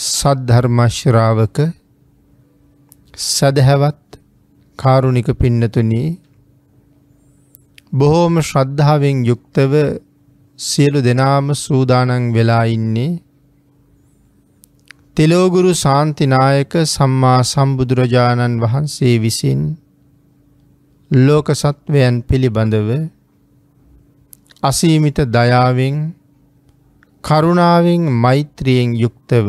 සද්ධර්මශ්‍රාවක සැදහැවත් කාරුණික පින්නතුනී බොහෝම ශ්‍රද්ධාවෙන් යුක්තව සියලු දෙනාම සූදානන් වෙලා ඉන්නේ තෙලෝගුරු ශාන්තිනායක සම්මා සම්බුදුරජාණන් වහන්සේ විසින් ලෝක සත්වයන් පිළිබඳව අසීමිත දයාවෙන් කරුණාවෙන් මෛත්‍රියෙන් යුක්තව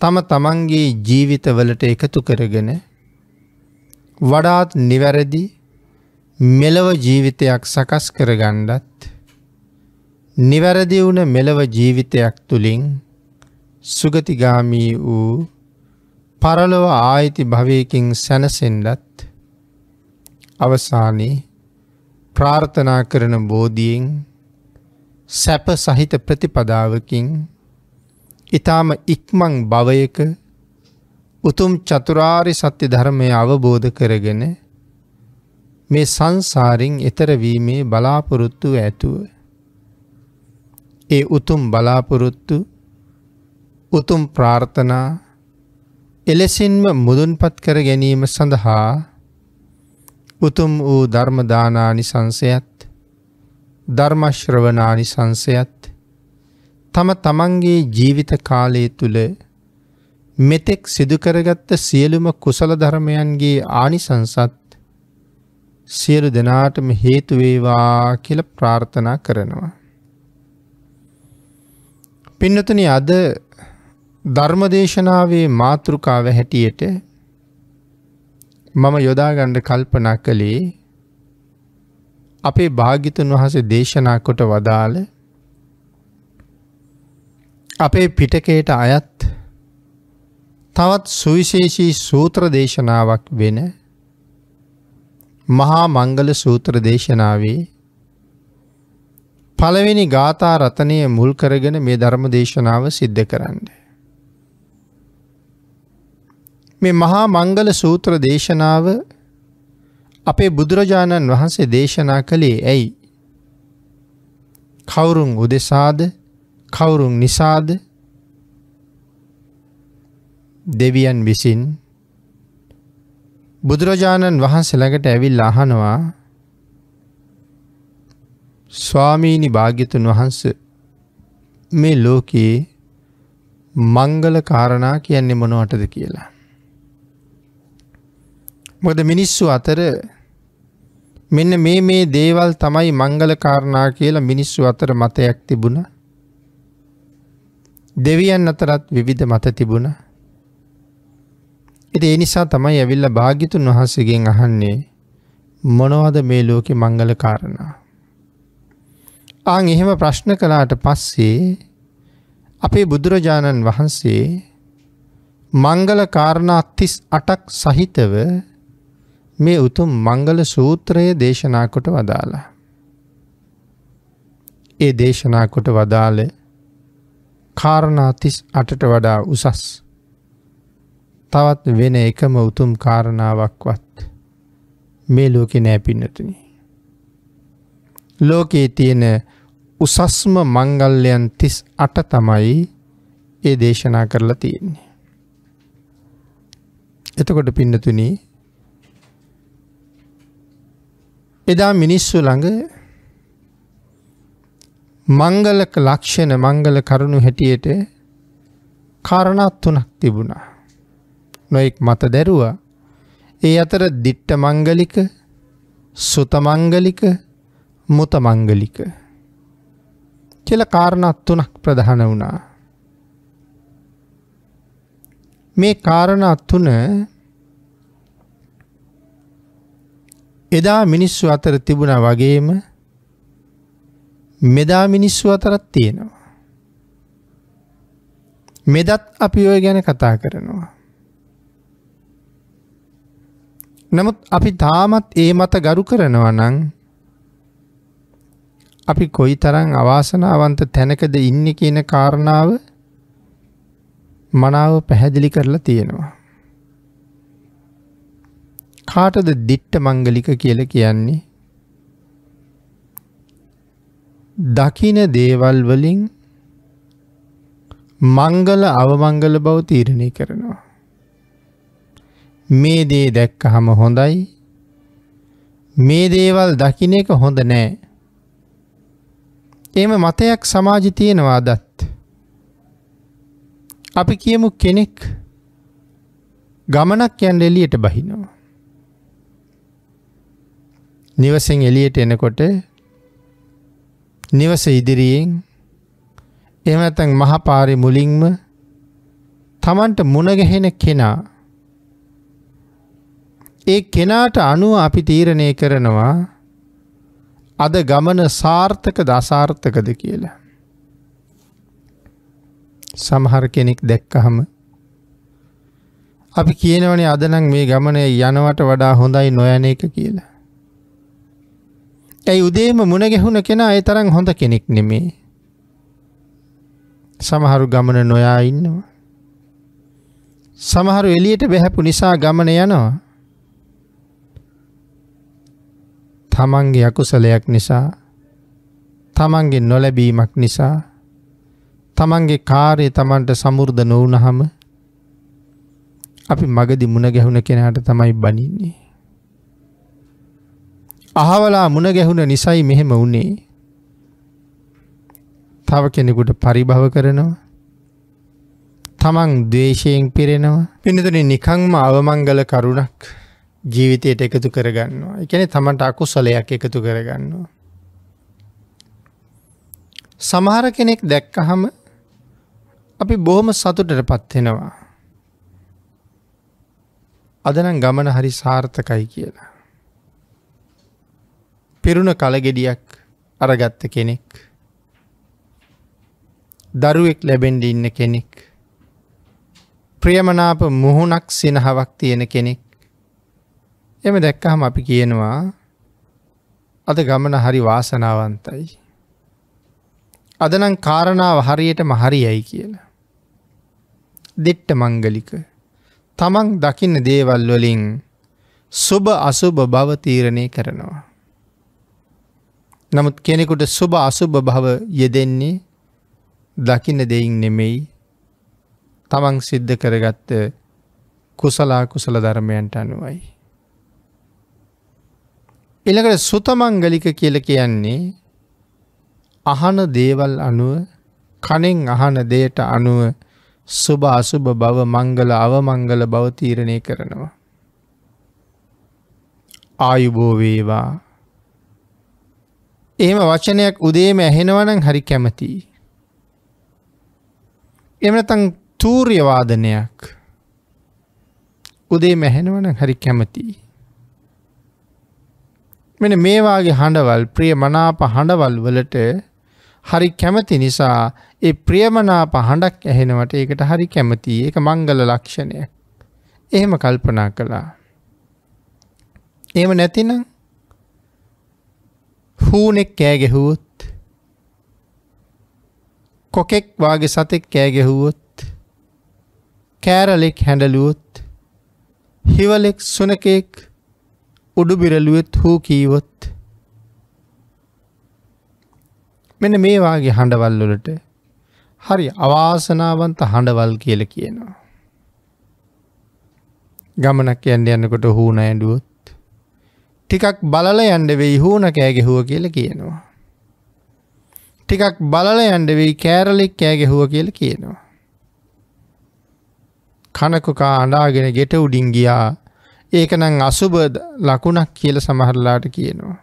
තම තමන්ගේ ජීවිතවලට එකතු කරගෙන වඩාත් නිවැරදි මෙලව ජීවිතයක් සකස් කරගණ්ඩත් නිවැරදි වුණ මෙලව ජීවිතයක් තුළින් සුගතිගාමී වූ පරලොව ආයිති භවයකින් සැනසෙන්ඩත් අවසානයේ ප්‍රාර්ථනා කරන බෝධියෙන් සැප සහිත ප්‍රතිපදාවකින් ඊටාම ඉක්මං භවයක උතුම් චතුරාරි සත්‍ය ධර්මය අවබෝධ කරගෙන මේ සංසාරින් එතරවීමේ බලාපොරොත්තු ඇතුව. ඒ උතුම් බලාපොරොත්තු උතුම් ප්‍රාර්ථනා එලෙසින්ම මුදුන්පත් කර ගැනීම සඳහා උතුම් වූ ධර්මදානානි සංසයත් ධර්මශ්‍රවනානි සංසයත් තම තමන්ගේ ජීවිත කාලය තුළ මෙතෙක් සිදුකරගත්ත සියලුම කුසල ධර්මයන්ගේ ආනිසංසත් සියලු දෙනාටම හේතුවේවා කියල ප්‍රාර්ථනා කරනවා. පින්නතන අද ධර්මදේශනාවේ මාතෘකාව හැටියට මම යොදාගණ්ඩ කල්පනා කළේ අපේ භාගිතුන් වහස දේශනා කොට වදාළ අපේ පිටකයට අයත් තවත් සුවිශේෂී සූත්‍ර දේශනාවක් වෙන මහා මංගල සූත්‍ර දේශනාවේ පළවෙනි ගාථා රතනය මුල් කරගෙන මේ ධර්ම දේශනාව සිද්ධ කරන්න. මේ මහා මංගල සූත්‍ර දේශනාව අපේ බුදුරජාණන් වහන්සේ දේශනා කළේ ඇයි කවුරුන් උදෙසාද කවුරුන් නිසාද දෙවියන් විසින් බුදුරජාණන් වහන්සේ ළඟට ඇවිල් අහනවා ස්වාමීනි භාග්‍යතුන් වහන්ස මේ ලෝකයේ මංගල කාරණා කියන්නේ මොනවටද කියලා. මොකද මිනිස්සු අතර මෙන්න මේ මේ දේවල් තමයි මංගල කාරණා කියලා මිනිස්සු අතර මතයක් තිබුණා. දෙවියන් අතරත් විවිධ මත තිබුණ. එති එනිසා තමයි ඇවිල්ල භාගිතුන් වහන්සගෙන් අහන්නේ මොනවද මේ ලෝකෙ මංගල කාරණා. ආං එහෙම ප්‍රශ්න කලාට පස්සේ අපේ බුදුරජාණන් වහන්සේ මංගල කාරණා තිස් අටක් සහිතව මේ උතුම් මංගල සූත්‍රය දේශනාකොට වදාලා. ඒ දේශනාකොට වදාලේ කාරණාතිස් අටට වඩා උසස් තවත් වෙන එකම උතුම් කාරණාවක්වත් මේ ලෝකෙ නෑ පින්නතුනි. ලෝකයේ තියෙන උසස්ම මංගල්ලයන් තිස් අට තමයි ඒ දේශනා කරලා තියෙන්නේ. එතකොට පින්නතුනි එදා මිනිස්සු ළඟ මංගලක ලක්ෂණ මංගල කරුණු හැටියට කාරණත් තුනක් තිබුණා. නොයෙක් මත දැරුවා ඒ අතර දිට්ට මංගලික සුතමංගලික මුතමංගලික කියල කාරණත් තුනක් ප්‍රධාන වුණා. මේ කාරණත් තුන එදා මිනිස්සු අතර තිබුණ වගේම මෙදා මිනිස්සු අතරත් තියෙනවා. මෙදත් අපි ඔය ගැන කතා කරනවා. නමුත් අපි තාමත් ඒ මත ගරු කරනවා නං අපි කොයි තරං අවාසනාවන්ත තැනකද ඉන්න කියන කාරණාව මනාව පැහැදිලි කරලා තියෙනවා. කාටද දිට්ට මංගලික කියල කියන්නේ දකින දේවල් වලින් මංගල අවමංගල බව තීරණය කරනවා. මේ දේ දැක්ක හම හොඳයි මේ දේවල් දකින එක හොඳ නෑ. එම මතයක් සමාජි තියෙනවා දත්. අපි කියමු කෙනෙක් ගමනක් යන්න එලියට බහිනවා. නිවසෙන් එලියට එනකොට නිවස ඉදිරියෙන් එහෙම නැත්නම් මහපාරේ මුලින්ම Tamanට මුණ ගැහෙන කෙනා ඒ කෙනාට අනුව අපි තීරණය කරනවා අද ගමන සාර්ථකද අසාර්ථකද කියලා. සමහර කෙනෙක් දැක්කහම අපි කියනවනේ අද නම් මේ ගමනේ යනවට වඩා හොඳයි නොයන එක කියලා. ඇයි උදේම මුණ ගැහුණ කෙනා ඒ තරම් හොඳ කෙනෙක් නෙමේ. සමහරු ගමන නොයා ඉන්නවා. සමහරු එළියට බැහැපු නිසා ගමන යනවා. තමන්ගේ අකුසලයක් නිසා තමන්ගේ නොලැබීමක් නිසා තමන්ගේ කාර්ය තමන්ට සමුර්ධ නොවුනහම අපි මගදි මුණ ගැහුණ කෙනාට තමයි බනින්නේ. අහවලා මුණ ගැහුණ නිසයි මෙහෙම වුණේ. තව කෙනෙකුට පරිභව කරනවා. තමන් දේශයෙන් පිරෙනවා. පිනතුන නිකංම අවමංගල කරුණක් ජීවිතයට එකතු කරගන්නවා. එකන තමට අකුසලයක් එකතු කරගන්නවා. සමහර කෙනෙක් දැක්කහම අපි බොහොම සතුටට පත්වෙනවා. අදනම් ගමන හරි සාර්ථකයි කියලා. පිරුණ කලගෙඩියක් අරගත්ත කෙනෙක් දරුවෙක් ලැබෙන්ඩ ඉන්න කෙනෙක් ප්‍රියමනාප මුහුණක් සිනහවක් තියෙන කෙනෙක් එම දැක්කහම අපි කියනවා අද ගමන හරි වාසනාවන්තයි අදනම් කාරණාව හරියටම හරියයි කියලා දෙට්ට මංගලික තමන් දකින්න දේවල් වලින් සුභ අසුභ බවතීරණය කරනවා. නමුත් කෙනෙකුට සුභ අසුභ භව යෙදෙන්නේ දකින දෙයින් නෙමෙයි තමන් සිද්ධ කරගත්ත කුසලා කුසල ධර්මයන්ට අනුවයි. එළකට සුතමංගලික කියල කියන්නේ අහන දේවල් අනුව කනෙන් අහන දේට අනුව සුභ අසුභ බව මංගල අවමංගල බවතීරණය කරනවා. ආයුබෝවේවා එහෙම වචනයක් උදේම ඇහෙනවනං හරි කැමතියි. එමනතං තූර්යවාදනයක් උදේ මැහෙනවන හරි කැමතියි. මෙන මේවාගේ හඬවල් ප්‍රිය මනාප හඬවල් වලට හරි කැමති නිසා ඒ ප්‍රියමනාප හඬක් ඇහෙනවට ඒකට හරි කැමති එක මංගල ලක්ෂණය. එහෙම කල්පනා කළා. එහෙම නැතිනම් හූනෙක් කෑගෙහුවොත් කොකෙක් වාගේ සතෙක් කෑගෙහුවොත් කෑරලෙක් හැඬලුවොත් හිවලෙක් සුනකෙක් උඩුබිරලුවෙත් හූ කීවොත් මෙන මේ වාගේ හඬවල්ලොලට හරි අවාසනාවන්ත හඬවල් කියල කියනවා. ගමනක් යන්න යන්නකොට හූන ඇඩුවොත් ටිකක් බලල යන්න වෙයි හූන කෑගෙහුව කියල කියනවා. ටිකක් බලල යන්න වෙයි කෑරලෙක් කෑගෙහුව කියල කියනවා. කනකුකා අඩාගෙන ගෙට උඩින් ගියා ඒකනං අසුබ ලකුණක් කියල සමහරලාට කියනවා.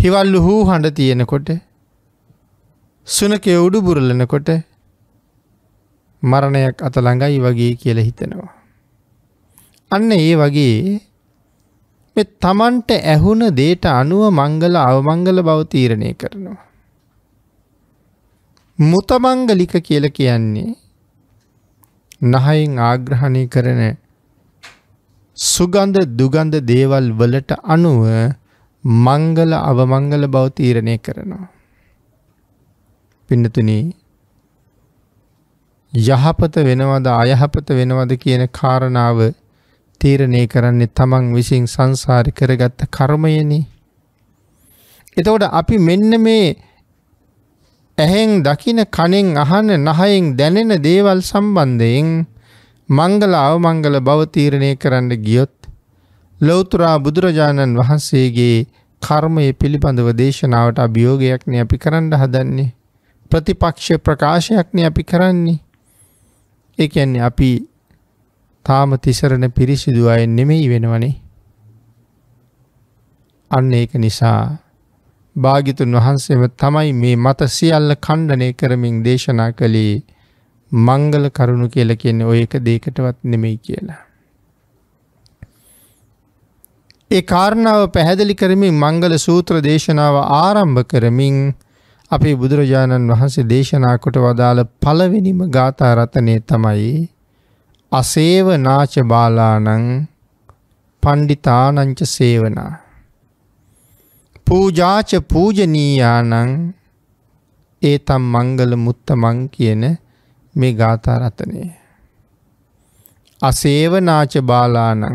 හිවල්ලු හූ හඬ තියෙනකොට සුනක උඩු බුරලනකොට මරණයක් අතළඟයි වගේ කියල හිතෙනවා. අන්න ඒ වගේ මේ තමන්ට ඇහුණ දේට අනුව මංගල අවමංගල බව තීරණය කරනවා. මුතමංගලික කියල කියන්නේ නහයින් ආග්‍රහණය කරන සුගන්ධ දුගන්ධ දේවල් වලට අනුව මංගල අවමංගල බව තීරණය කරනවා. පින්නතුනී යහපත වෙනවද අයහපත වෙනවද කියන කාරණාව තීරණය කරන්නේ තමන් විසින් සංසාරි කරගත්ත කර්මයනේ. එතකොට අපි මෙන්න මේ ඇහෙන් දකින කණෙන් අහන නහයෙන් දැනෙන දේවල් සම්බන්ධයෙන් මංගල අවමංගල බව තීරණය කරන්න ගියොත් ලෞතුරා බුදුරජාණන් වහන්සේගේ කර්මය පිළිබඳව දේශනාවට අභියෝගයක්න අපි කරන්න හදන්නේ. ප්‍රතිපක්ෂ ප්‍රකාශයක්න අපි කරන්නේ. ඒ කියන්නේ අපි තාම තිසරණ පිරිසිදු අය නෙමෙයි වෙනවනේ. අන්න ඒක නිසා භාගිතුන් වහන්සේම තමයි මේ මත සියල්ල කණ්ඩනය කරමින් දේශනා කළේ මංගල කරුණු කියල කියන්නේ ඔය එක දේකටවත් නෙමෙයි කියලා. ඒ කාරණාව පැහැදිලි කරමින් මංගල සූත්‍ර දේශනාව ආරම්භ කරමින් අපේ බුදුරජාණන් වහන්සේ දේශනා කොට වදාළ පළවෙනිම ගාථාරතනය තමයි අසේවනාච බාලානං පණ්ඩිතානංච සේවනා. පූජාච පූජනීයානං ඒතම් මංගල මුත්තමං කියන මේ ගාථරතනය. අසේවනාච බාලානං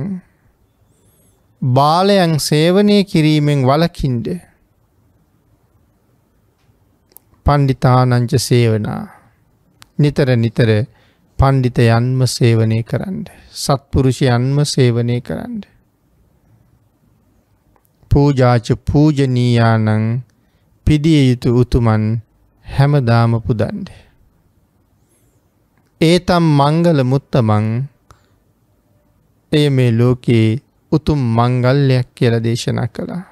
බාලයන් සේවනය කිරීමෙන් වලකින්ඩ පණ්ඩිතානංච සේවනා නිතර නිතර පණ්ඩිත යන්ම සේවනය කරන්න. සත්පුරුෂයන්ම සේවනය කරන්න. පූජාච පූජනීයානං පිදිය යුතු උතුමන් හැමදාම පුදන්ඩ. ඒතම් මංගල මුත්තමං එය මේ ලෝකයේ උතුම් මංගල්ලයක් කියල දේශනා කළා.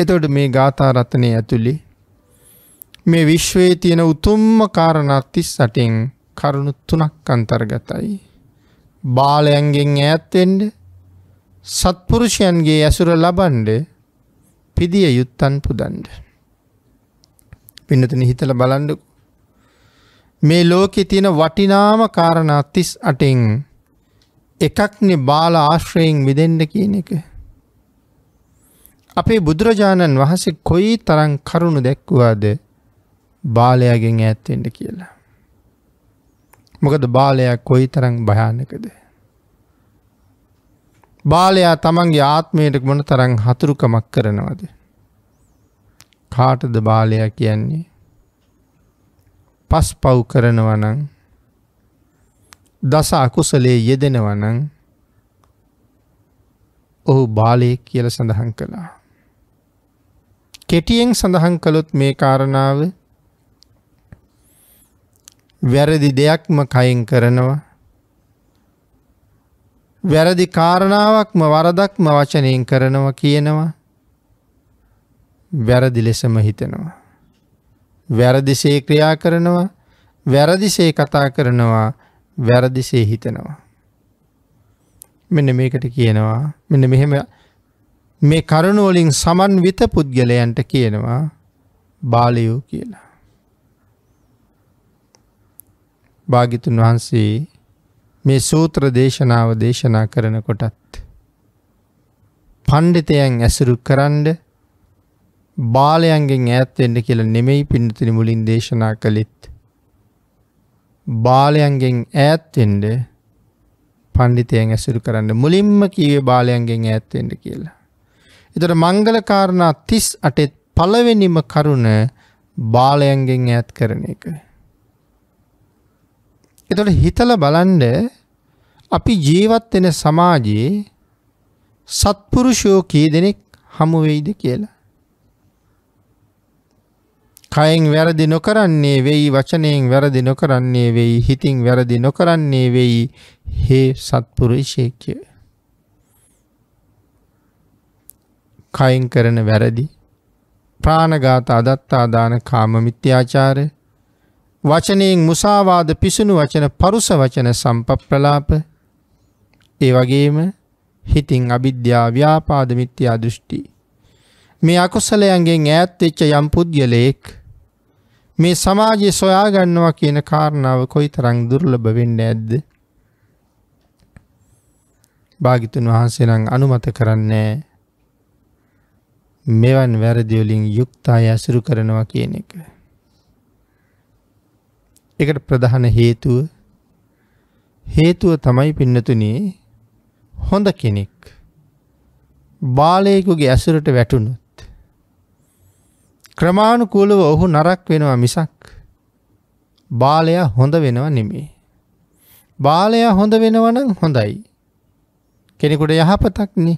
එතොට මේ ගාථාරත්තනය ඇතුළි මේ විශ්වයේ තියෙන උතුම්ම කාරණත්තිස් සටින් කරුණු තුනක් අන්තර්ගතයි. බාලයන්ගෙන් ඈත්වෙන්ඩ සත්පුරුෂයන්ගේ ඇසුර ලබන්ඩ පිදිය යුත්තන් පුදන්ඩ. පිනතන හිතල බලන්ඩකු. මේ ලෝකෙ තියෙන වටිනාම කාරණ අත්තිස් අටෙන් එකක්නෙ බාල ආශ්‍රයෙන් විදෙන්ඩ කියන එක. අපේ බුදුරජාණන් වහසේ කොයි තරන් කරුණු දැක්වවාද බාලයාගෙන් ඇත්තෙන්ට කියලා. මොකද බාලයක් කොයි තරං භයානකද. බාලයා තමන්ගේ ආත්මයට මොන තරං හතුරුකමක් කරනවද. කාටද බාලයා කියන්නේ. පස් පව් කරනවනං දස අකුසලේ යෙදෙනවනං ඔහු බාලයෙක් කියල සඳහන් කළා. කෙටියෙන් සඳහන් කළොත් මේ කාරණාව වැරදි දෙයක්ම කයින් කරනවා. වැරදි කාරණාවක්ම වරදක්ම වචනයෙන් කරනවා කියනවා. වැරදි ලෙසම හිතනවා. වැරදිසේ ක්‍රියා කරනවා වැරදිසේ කතා කරනවා වැරදිසේ හිතනවා. මෙන්න මේකට කියනවා මෙන්න මෙහෙම මේ කරුණුවලින් සමන්විත පුද්ගලයන්ට කියනවා බාලයෝ කියලා. භාගිතුන් වහන්සේ මේ සූත්‍ර දේශනාව දේශනා කරනකොටත්. පණ්ඩිතයන් ඇසුරු කරන්ඩ බාලයන්ගෙන් ඈත්වෙන්න කියල නෙමෙයි පිණිතින මුලින් දේශනා කළෙත්. බාලයන්ගෙන් ඈත්වෙන්ඩ පණ්ඩිතයන් ඇසුරු කරන්න මුලින්ම කීවේ බාලයන්ගෙන් ඈත්වෙන්ට කියලා. එතට මංගල කාරණා තිස් අටෙත් පලවෙනිම කරුණ බාලයන්ගෙන් ඈත් කරන එක. එතොට හිතල බලන්ඩ අපි ජීවත් වෙන සමාජයේ සත්පුරුෂයෝ කී දෙනෙක් හමුවෙයිද කියලා. කයෙන් වැරදි නොකරන්නේ වෙයි වචනයෙන් වැරදි නොකරන්නේ වෙයි හිතින් වැරදි නොකරන්නේ වෙයි හේ සත්පුරුෂයකය. කයින් කරන වැරදි ප්‍රාණගාත අදත්තාදාන කාම මිත්‍යාචාරය වචනයෙන් මුසාවාද පිසුණු වචන පරුස වචන සම්පප්‍රලාප ඒ වගේම හිතින් අභිද්‍යා ව්‍යාපාද මිත්‍යා දෘෂ්ටි මේ අකුසලයන්ගෙන් ඈත් වෙච්ච යම් පුද්ගලයෙක් මේ සමාජයේ සොයාගන්නවා කියන කාරණාව කොයි තරං දුර්ලභ වෙන්න ඇද්ද භාගිතුන් වහන්සේ නම් අනුමත කරන්නේ මෙවන් වැරදිවලින් යුක්තාය ඇසුරු කරනවා කියන එක. එකට ප්‍රධාන හේතුව හේතුව තමයි පින්නතුනේ හොඳ කෙනෙක් බාලයෙකුගේ ඇසුරට වැටුණුත් ක්‍රමාණුකූලව ඔහු නරක් වෙනවා මිසක් බාලයා හොඳ වෙනවා නෙමේ බාලයා හොඳ වෙනවනම් හොඳයි කෙනෙකුට යහපතක්නේ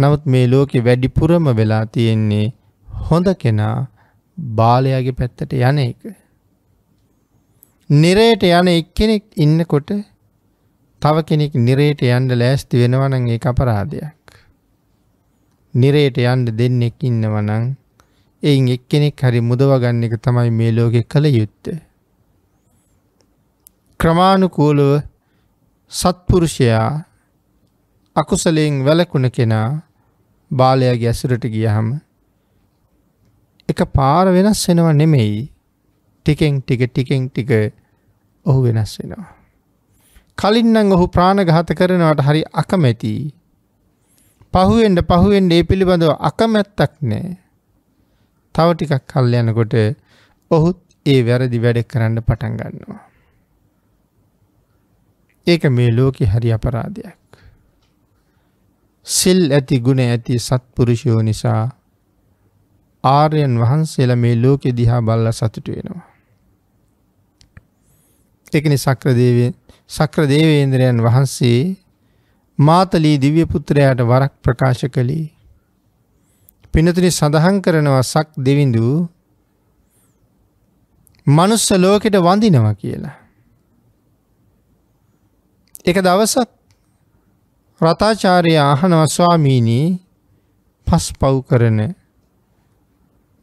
නමුත් මේ ලෝකෙ වැඩිපුරම වෙලා තියෙන්නේ හොඳ කෙනා බාලයාගේ පැත්තට යන එක නිරේට යන එක්කෙනෙක් ඉන්නකොට තව කෙනෙක් නිරේට යන්න ලෑස්ති වෙනවනං ඒ අපරාධයක්. නිරේට යන්න දෙන්නෙක් ඉන්නවනං එයින් එක්කෙනෙක් හරි මුදවගන්න එක තමයි මේ ලෝකෙ කළ යුත්ත. ක්‍රමාණුකූලව සත්පුරුෂයා අකුසලයෙන් වැලකුණ කෙනා බාලයාගේ ඇසුරට ගියහම එක පාර වෙනස් වෙනව නෙමෙයි ටිකෙන් ටික ටිකෙන් ටික ඔහු වෙනස් වෙනවා. කලින්නම් ඔහු ප්‍රාණඝාත කරනවට හරි අකමැති. පහුවෙන්ට පහුවෙන්ට ඒ පිළිබඳව අකමැත්තක් නෑ. තව ටිකක් කල් යනකොට ඔහුත් ඒ වැරදි වැඩ කරන්න පටන් ගන්නවා. ඒක මේ ලෝකෙ හරි අපරාධයක්. සිල් ඇති ගුණ ඇති සත්පුරුෂයෝ නිසා ආර්යන් වහන්සේලා මේ ලෝකෙ දිහා බල්ල සතුටු වෙනවා. එකෙනි සක්‍රදේවයන් සක්‍ර දේවේන්ද්‍රයන් වහන්සේ මාතලී දිව්‍ය පුත්‍රයාට වරක් ප්‍රකාශ කළේ. පිනතුනි සඳහන් කරනවා සක් දෙවිඳු මනුස්ස ලෝකෙට වඳිනවා කියලා. එක දවසක් රතාචාරය අහනවා ස්වාමීනී පස් පව් කරන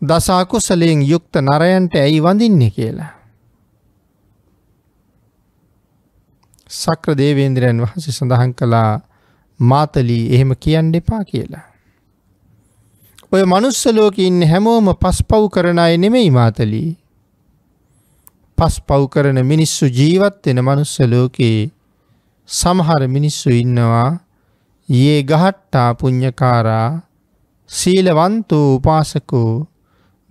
දසාකුසලයෙන් යුක්ත නරයන්ට ඇයි වඳින්නේ කියලා. සක්‍ර දේවේන්ද්‍රයන් වහන්සේ සඳහන් කළා මාතලී එහෙම කියන්න එපා කියලා. ඔය මනුස්ස ලෝකේ ඉන්න හැමෝම පස්පව් කරන අය නෙමෙයි මාතලී. පස්පව් කරන මිනිස්සු ජීවත් වෙන මනුස්ස ලෝකේ සමහර මිනිස්සු ඉන්නවා යේ ගහට්ටා පුඤ්ඤකාරා සීලවන්තෝ උපාසකෝ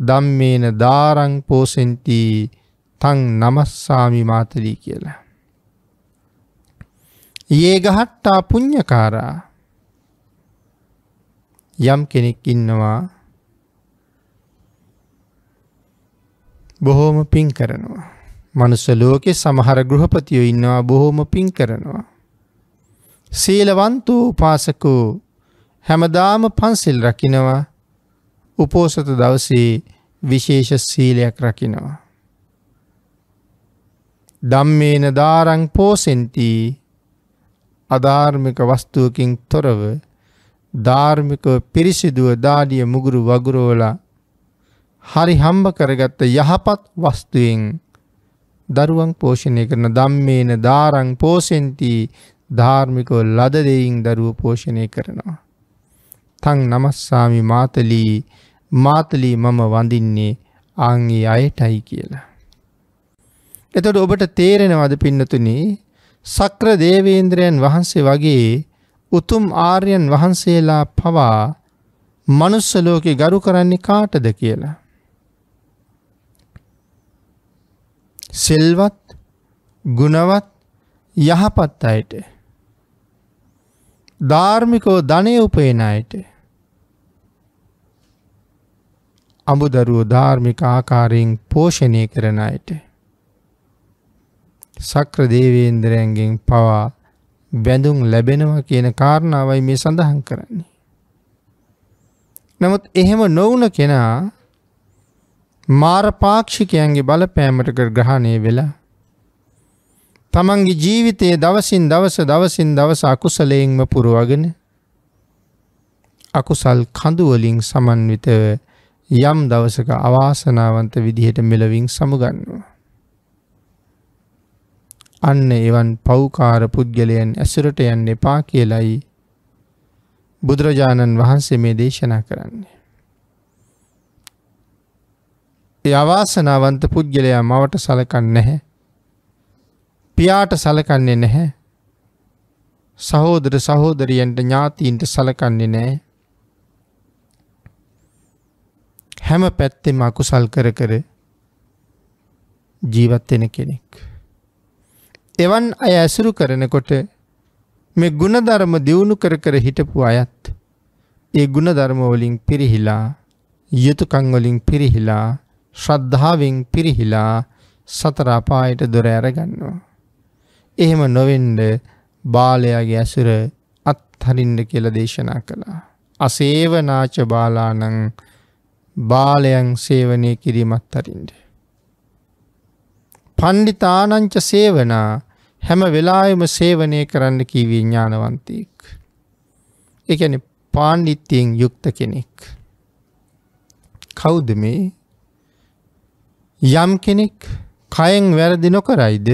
ධම්මේන දාරං පෝසෙන්ති තං නමස්සාමි මාතලී කියලා. ඒගහට්ටා පුං්ඥකාරා යම් කෙනෙක් ඉන්නවා බොහෝම පින් කරනවා. මනුස්ස ලෝකෙ සමහර ගෘහපතියෝ ඉන්නවා බොහෝම පින් කරනවා. සීලවන්තූ උපාසකූ හැමදාම පන්සිල් රකිනවා උපෝසත දවසේ විශේෂ සීලයක් රකිනවා. දම්මේන දාරං පෝසෙන්තිී අධාර්මික වස්තුවකින් තොරව ධාර්මිකව පිරිසිදුව දාඩිය මුගුරු වගුරෝලා හරි හම්බ කරගත්ත යහපත් වස්තුවෙන් දරුවන් පෝෂණය කරන ධම්මේන ධාරං පෝසෙන්ති ධාර්මිකව ලද දෙයින් දරුව පෝෂණය කරනවා. තං නමස්සාමි මාතලී මාතලී මම වඳින්නේ ආංගේ අයටයි කියලා. එතට ඔබට තේරෙනවද පින්නතුනේ සක්‍ර දේවේන්ද්‍රයන් වහන්සේ වගේ උතුම් ආර්යන් වහන්සේලා පවා මනුස්ස ලෝකෙ ගරු කරන්නේ කාටද කියලා. සෙල්වත් ගුණවත් යහපත් අයට ධාර්මිකෝ ධනය උපේන අයට අමුදරුවෝ ධාර්මික ආකාරයෙන් පෝෂණය කරන අයට සක්‍ර දේවේන්ද්‍රයන්ගෙන් පවා බැඳුම් ලැබෙනවා කියන කාරණාවයි මේ සඳහන් කරන්නේ. නමුත් එහෙම නොවුන කෙනා මාර පාක්ෂිකයන්ගේ බලපෑමට කර ග්‍රහණය වෙලා තමන්ගේ ජීවිතයේ දවසින් දවස දවසින් දවස අකුසලයෙන්ම පුරුවගෙන අකුසල් කඳුවලින් සමන්විත යම් දවසක අවාසනාවන්ත විදිහට මෙලවින් සමුගන්නවා. අන්න එවන් පෞකාර පුද්ගලයන් ඇසුරට යන්න එපා කියලයි බුදුරජාණන් වහන්සේ මේ දේශනා කරන්නේ. ඒ අවාසනාවන්ත පුද්ගලයා මවට සලකන්න නැහැ. පියාට සලකන්නේ නැහැ. සහෝදර සහෝදරියන්ට ඥාතීන්ට සලකන්නේ නෑ. හැම පැත්තෙම අකුසල් කර කර ජීවත්වෙන කෙනෙක්. තෙවන් අය ඇසුරු කරනකොට මේ ගුණධර්ම දියුණු කර කර හිටපු අයත් ඒ ගුණධර්මවලින් පිරිහිලා යුතුකංවලින් පිරිහිලා ශ්‍රද්ධාවෙන් පිරිහිලා සතරාපායට දොර ඇරගන්නවා. එහෙම නොවෙන්ඩ බාලයාගේ ඇසුර අත්හරින්ඩ කියල දේශනා කළා. අසේවනාච බාලානං බාලයන් සේවනය කිරීමත් අරින්ට. පණ්ඩිතානංච සේවනා හැම වෙලාවෙම සේවනය කරන්න කීවී ඥානවන්තයෙක්. එකන පාණ්ඩිත්තියෙන් යුක්ත කෙනෙක්. කෞුද මේ යම් කෙනෙක් කයෙන් වැරදි නොකරයිද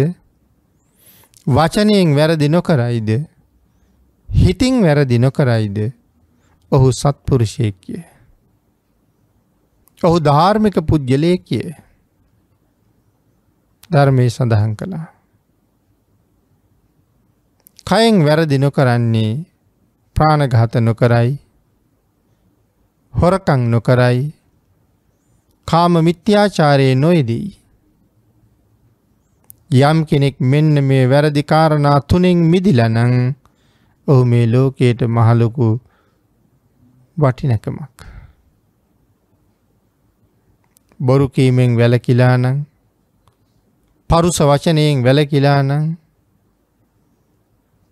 වචනයෙන් වැරදි නොකරයිද හිතින් වැරදි නොකරයිද ඔහු සත්පුරුෂය කිය. ඔහු ධාර්මික පුද්ගලය කිය ධර්මය සඳහන් කළා. කයෙන් වැරදි නොකරන්නේ ප්‍රාණඝාත නොකරයි හොරකං නොකරයි කාම මිත්‍යාචාරයේ නොයදී යම් කෙනෙක් මෙන්න මේ වැරදි කාරණා තුනෙන් මිදිලනං ඔහු මේ ලෝකයට මහලොකු වටිනැකමක් බොරුකීමෙන් වැලකිලානං පරුස වචනයෙන් වැලකිලානං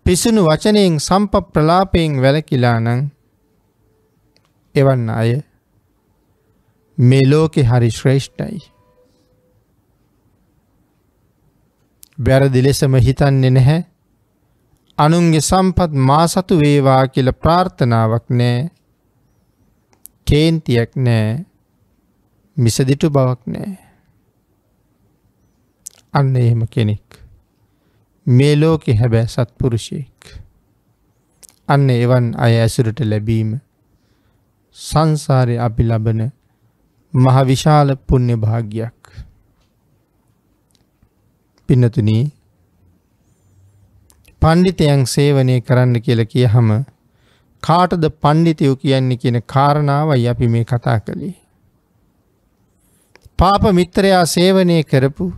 පිසුණු වචනයෙන් සම්ප ප්‍රලාපයෙන් වැලකිලානං එවන්න අය මේ ලෝකෙ හරි ශ්‍රේෂ්ඨයි. වැරදි ලෙසම හිතන්නේ නැහැ අනුන්ගේ සම්පත් මා සතු වේවා කියල ප්‍රාර්ථනාවක් නෑ කේන්තියක් නෑ මිසදිටු බවක් නෑ අන්න එහෙම කෙනෙක් මේ ලෝකෙ හැබැ සත්පුරුෂයෙක්. අන්න එවන් අය ඇසුරට ලැබීම සංසාරය අපි ලබන මහවිශාල පුුණ්‍ය භාග්‍යයක්. පින්නතුනී පණ්ඩිතයන් සේවනය කරන්න කියල කිය හම කාටද පණ්ඩිතයෝ කියන්නේ කියන කාරණාවයි අපි මේ කතා කළේ. පාප මිත්‍රයා සේවනය කරපු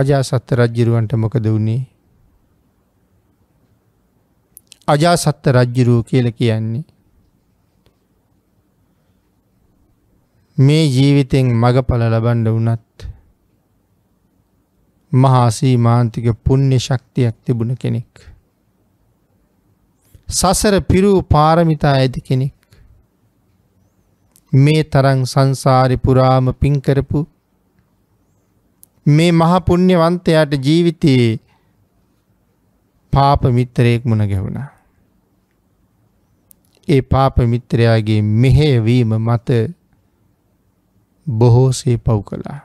අජාසත්ත රජ්ජිරුවන්ට මොකද වුණේ අජාසත්ත රජ්ජිරුව කියල කියන්නේ මේ ජීවිතෙන් මගඵල ලබන්ඩ වනත් මහාසී මාන්තික පුුණ්‍ය ශක්තියක් තිබුණ කෙනෙක් සසර පිරූ පාරමිතා ඇති කෙනෙක් මේ තරං සංසාරි පුරාම පින්කරපු මේ මහ පුණ්‍යවන්තයාට ජීවිතේ පාප මිත්‍රයෙක් මුණ ගැහුණා. ඒ පාප මිත්‍රයාගේ මෙහෙයවීම මත බොහෝසේ පව් කළා.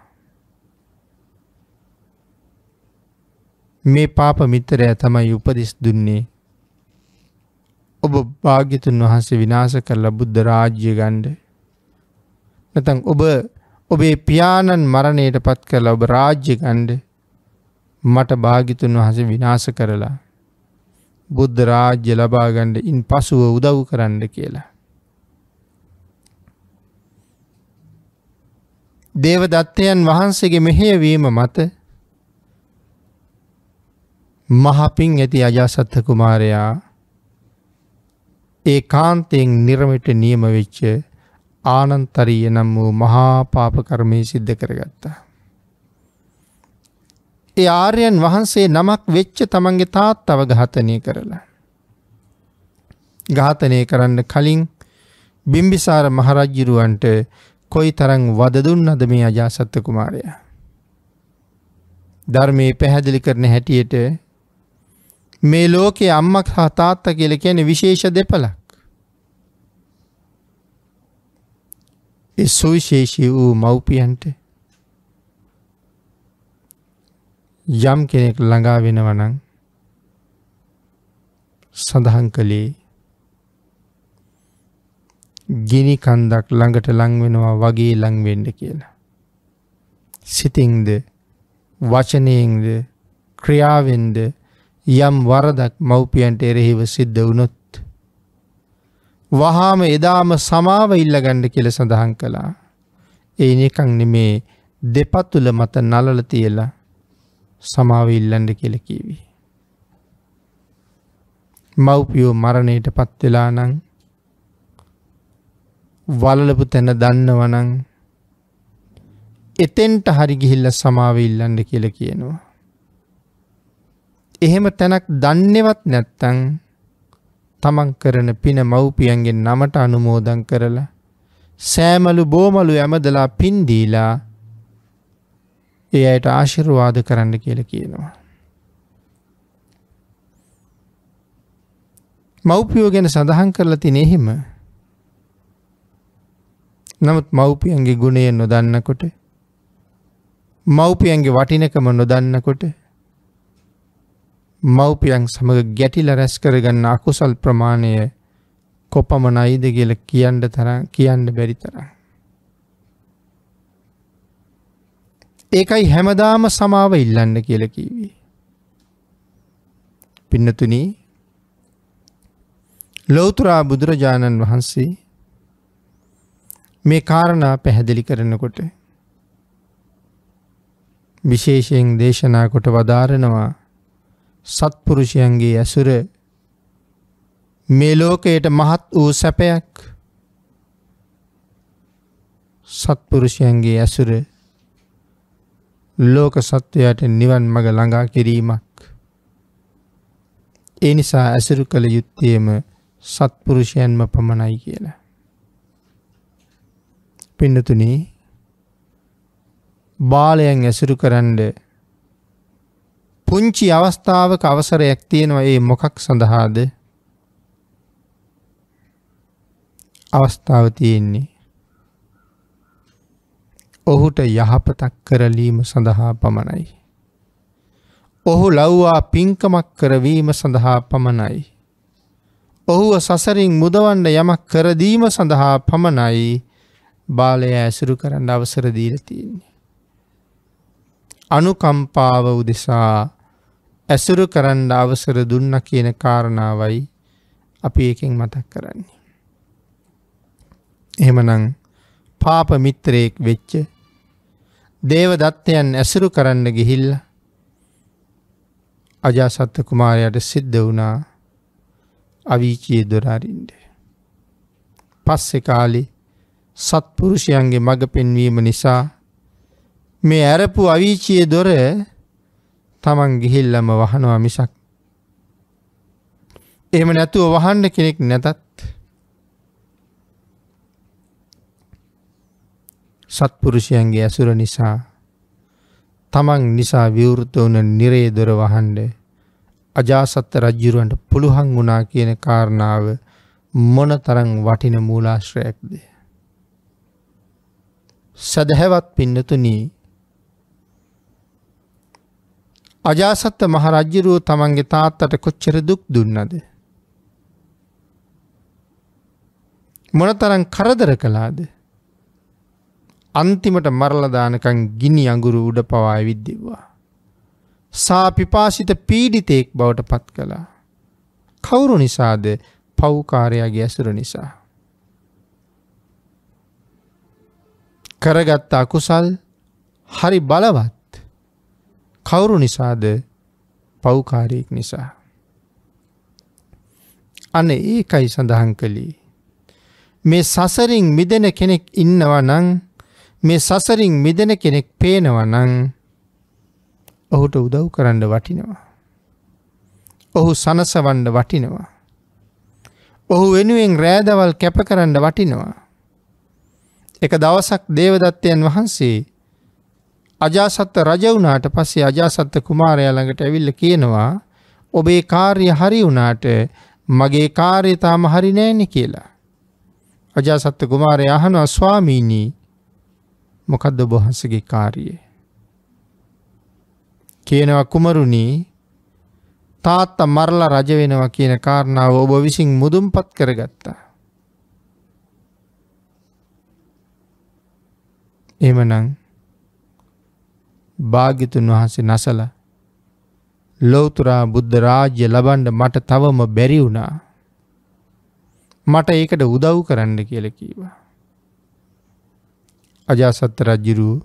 මේ පාප මිත්‍රය තමයි උපදෙස් දුන්නේ ඔබ භාග්‍යතුන් වහන්සේ විනාස කරලා බුද්ධ රාජ්‍ය ගණ්ඩ නැතන් ඔබ ඔබේ පියාණන් මරණයට පත් කරලා ඔබ රාජ්‍ය ගණ්ඩ මට භාගිතුන් වහස විනාස කරලා බුද්ධ රාජ්‍ය ලබාගණ්ඩ ඉන් පසුව උදව් කරන්න කියලා. දේවදත්තයන් වහන්සේගේ මෙහෙයවීම මත මහපින් ඇති අජාසත්ත කුමාරයා ඒ කාන්තයෙන් නිර්මට නියම වෙච්ච ආනන්තරීය නම් වූ මහා පාප කර්මයේ සිද්ධ කරගත්තා. ඒ ආර්යයන් වහන්සේ නමක් වෙච්ච තමන්ගේ තාත්තව ඝාතනය කරලා. ඝාතනය කරන්න කලින් බිම්බිසාර මහරජුරුවන්ට කොයි තරම් වද දුන්නද මේ අජාසත් කුමාරයා. ධර්මයේ පැහැදිලි කරන හැටියට මේ ලෝකයේ අම්මා හා තාත්තා කියලා කියන්නේ විශේෂ දෙපළක්. ඒ සුවිශේෂී වූ මව්පියන්ට යම් කෙනෙක් ළඟා වෙනවනං සඳහන් කළේ ගිනි කන්දක් ළඟට ලංවෙනවා වගේ ලංවෙන්ඩ කියලා. සිතිංද වචනයෙන්ද ක්‍රියාවෙන්ද යම් වරදක් මව්පියන්ට එරෙහිව සිද්ධ වුණොත් වහාම එදාම සමාව ඉල්ලගණ්ඩ කියල සඳහන් කළා. ඒ එකං නෙමේ දෙපත්තුල මත නලල තියලා සමාව ඉල්ලන්ඩ කෙලකීවී. මව්පියෝ මරණයට පත්වෙලා නං වලලපු තැන දන්නවනං එතෙන්ට හරි ගිහිල්ල සමාව ඉල්ලන්ඩ කියල කියනවා. එහෙම තැනක් දන්නෙවත් නැත්තං තමන් කරන පින මව්පියන්ගෙන් නමට අනුමෝදන් කරලා සෑමලු බෝමලු ඇමදලා පින්දීලා ඒ අයට ආශිරවාද කරන්න කියල කියනවා. මව්පියෝ ගැන සඳහන් කරලා තින එහෙම නමුත් මව්පියන්ගේ ගුණය නොදන්නකොට මව්පියන්ගේ වටිනකම නොදන්නකොට මව්පියන් සමඟ ගැටිල රැස් කරගන්න අකුසල් ප්‍රමාණය කොපමණයිද කියල කියන්න තරම් කියන්න බැරි තරම්. ඒකයි හැමදාම සමාව ඉල්ලන්න කියල කීවී. පින්නතුනී ලෝතුරා බුදුරජාණන් වහන්සේ මේ කාරණා පැහැදිලි කරනකොට විශේෂයෙන් දේශනා කොට වදාරනවා සත්පුරුෂයන්ගේ ඇසුර මේ ලෝකයට මහත් වූ සැපයක් සත්පුරුෂයන්ගේ ඇසුර ලෝක සත්වයට නිවන් මඟ ළඟා කිරීමක් ඒ නිසා ඇසුරු කළ යුත්තේම සත්පුරුෂයන්ම පමණයි කියලා. පින්නතුනේ බාලයන් ඇසුරු කරන්න පුංචි අවස්ථාවක අවසරයක් තියෙනවා ඒ මොකක් සඳහාද අවස්ථාව තියෙන්නේ ඔහුට යහපතක් කරලීම සඳහා පමණයි. ඔහු ලව්වා පින්කමක් කරවීම සඳහා පමණයි. ඔහුව සසරින් මුදවන්න යමක් කරදීම සඳහා පමණයි බාලය ඇසුරු කරන්න අවසර දීල තියන්නේ. අනුකම්පාව උදෙසා ඇසුරු කරන්න අවසර දුන්න කියන කාරණාවයි අපි ඒකෙන් මතක් කරන්නේ. එහෙමනං පාප මිත්‍රයෙක් වෙච්ච දේව දත්තයන් ඇසුරු කරන්න ගිහිල්ල අජාසත්ත කුමාරයට සිද්ධ වුණා අවීචයේ දොරාරින්ට. පස්සෙ කාලි සත්පුරුෂයන්ගේ මඟ පෙන්වීම නිසා මේ ඇරපු අවීචයේ දොර තමන් ගිහිල්ලම වහනවා මිසක්. එහෙම නැතුව වහන්න කෙනෙක් නැතත් සත්පුරුෂයන්ගේ ඇසුර නිසා තමන් නිසා විවෘත වන නිරේදොර වහන්ඩ අජාසත්ත රජ්ජුරුවන්ට පුළුහන් වුනා කියන කාරණාව මොන තරං වටින මූලාශ්‍රයක්ද. සැදැහැවත් පින්නතුනී අජාසත්ත මහරජ්ජිරුව තමන්ගේ තාත්තට කොච්චර දුක් දුන්නද. මොනතරන් කරදර කලාද. අන්තිමට මරලදානකං ගිනි අඟුරු උඩ පවා විද්දිවා. සාපිපාසිත පීඩිතයෙක් බවට පත් කළා. කවුරු නිසාද පව්කාරයාගේ ඇසුර නිසා. කරගත්තා කුසල් හරි බලවත් කවුරු නිසාද පව්කාරයෙක් නිසා. අන ඒකයි සඳහන් කළේ. මේ සසරින් මිදෙන කෙනෙක් ඉන්නවනං මේ සසරින් මිදෙන කෙනෙක් පේනවනං ඔහුට උදව් කරන්න වටිනවා. ඔහු සනසවන්න වටිනවා. ඔහු වෙනුවෙන් රෑදවල් කැප කරන්න වටිනවා. එක දවසක් දේවදත්තයන් වහන්සේ අජාසත්ත රජ වුණාට පස්සේ අජාසත්ත කුමාරයා ළඟට ඇවිල්ලා කියනවා ඔබේ කාර්ය හරි වුණාට මගේ කාර්ය තාම හරි නෑනේ කියලා. අජාසත්ත කුමාරයා අහනවා ස්වාමීනි මොකද්ද ඔබ වහන්සේගේ කාර්යය? කියනවා කුමරුනි තාත්තා මරලා රජ වෙනවා කියන කාරණාව ඔබ විසින් මුදුන්පත් කරගත්තා. එහෙමනම් භාගිතුන් වහන්සේ නසල ලොවතුරා බුද්ධ රාජ්‍ය ලබන්ඩ මට තවම බැරි වුණා මට ඒකට උදව් කරන්න කියල කීවා. අජාසත්ත රජ්ජිරූ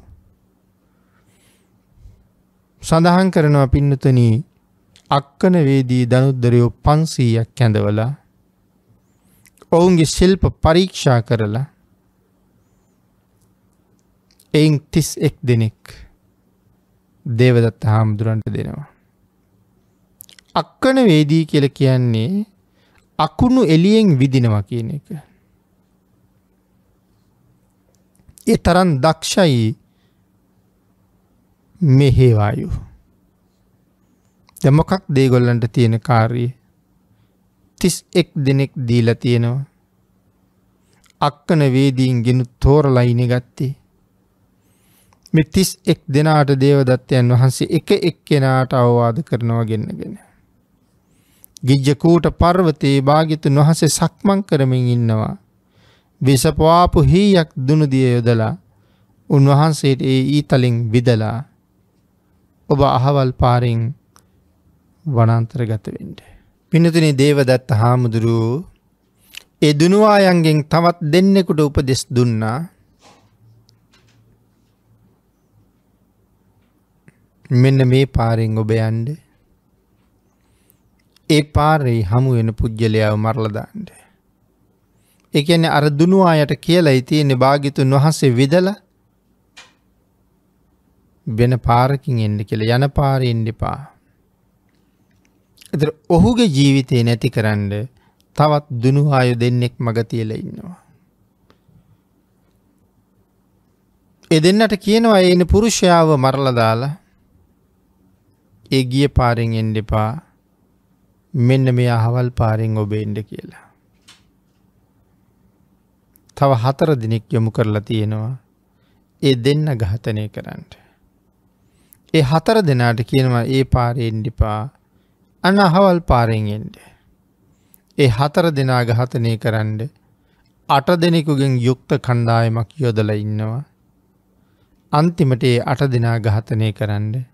සඳහන් කරනවා පින්නතනී අක්කනවේදී දනුද්දරයෝ පන්සීයක් කැඳවලා ඔවුන්ගේ ශිල්ප පරීක්ෂා කරලා එයින් තිස් එක් දෙනෙක් දේවදත්ත හාමුදුරන්ට දෙනවා. අක්කන වේදී කියල කියන්නේ අකුණු එලියෙන් විදිනවා කියන එක. ඒ තරන් දක්ෂයි මෙහේවායු. දෙමොකක් දේගොල්ලන්ට තියෙන කාරය තිස් එක් දෙනෙක් දීලා තියෙනවා. අක්කන වේදීන් ගෙන තෝරලයින ගත්තේ මේ 31 දෙනාට දේවදත්තයන් වහන්සේ එක එක්කෙනාට අවවාද කරනවා ගෙන්නගෙන. ගිජ්ජකූට පර්වතයේ භාග්‍යතුන් වහන්සේ සක්මන් කරමින් ඉන්නවා. විසපවාපු හීයක් දුනුදිය යොදලා උන්වහන්සේට ඒ ඊතලින් විදලා ඔබ අහවල් පාරින් වනන්තරගත වෙන්ඩ. පිනතුනි දේවදත්ත හාමුදුරුවූ ඒ දුනුවායන්ගෙන් තවත් දෙන්නෙකුට උපදෙස් දුන්නා මෙන්න මේ පාරෙන් ඔබ යන්ඩ ඒ පාරෙයි හමුවෙන පුද්ගලයාව මරලදාන්ඩ. එකන අර දුනුවායට කියලා ඉතියන්නේ භාගිතුන් වහන්සේ විදල වෙන පාරකින් එන්න කියල යන පාරෙන්ඩ පා. එතර ඔහුගේ ජීවිතය නැති කරන්න තවත් දුනුහායු දෙන්නෙක් මගතියල ඉන්නවා. එ දෙන්නට කියනවා එන පුරුෂයාව මරලදාලා ඒ ගිය පාරෙන් එන්ඩ එපා මෙන්න මේ අහවල් පාරෙන් ඔබ එන්ඩ කියලා. තව හතර දිනෙක් යොමු කරලා තියෙනවා ඒ දෙන්න ගහතනය කරන්නට. ඒ හතර දෙනාට කියනවා ඒ පාරෙන්ඩිපා අන්න අහවල් පාරෙන් එන්ඩ. ඒ හතර දෙනා ගහතනය කරන්න අට දෙනෙකුගෙන් යුක්ත කණ්ඩායමක් යොදල ඉන්නවා. අන්තිමට ඒ අට දෙනා ගහතනය කරන්නේ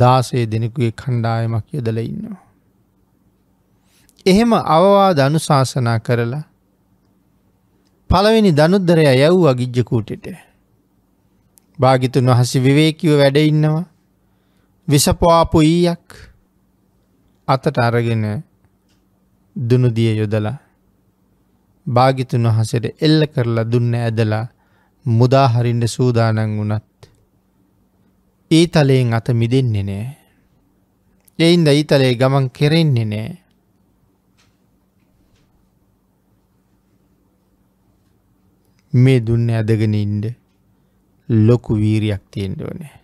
දාසේ දෙනෙකුගේ කණ්ඩායමක් යොදල ඉන්නවා. එහෙම අවවාද අනුශාසනා කරලා පළවෙනි දනුද්දරය යැව් අගිජ්ජකූටට භාගිතුන් වහසි විවේකිව වැඩ ඉන්නවා විසපවාපු ඊයක් අතට අරගෙන දුනුදිය යොදලා භාගිතුන් වහසට එල්ල කරලා දුන්න ඇදලා මුදාහරින්ට සූදානන් වුනත් ඊතලයෙන් අත මිදෙන්නේ නෑ. එයින්ද ඊතලේ ගමන් කෙරෙන්නේ නෑ. මේ දුන්න ඇදගෙන ඉන්ඩ ලොකු වීරයක් තියෙන්ඩෝනෑ.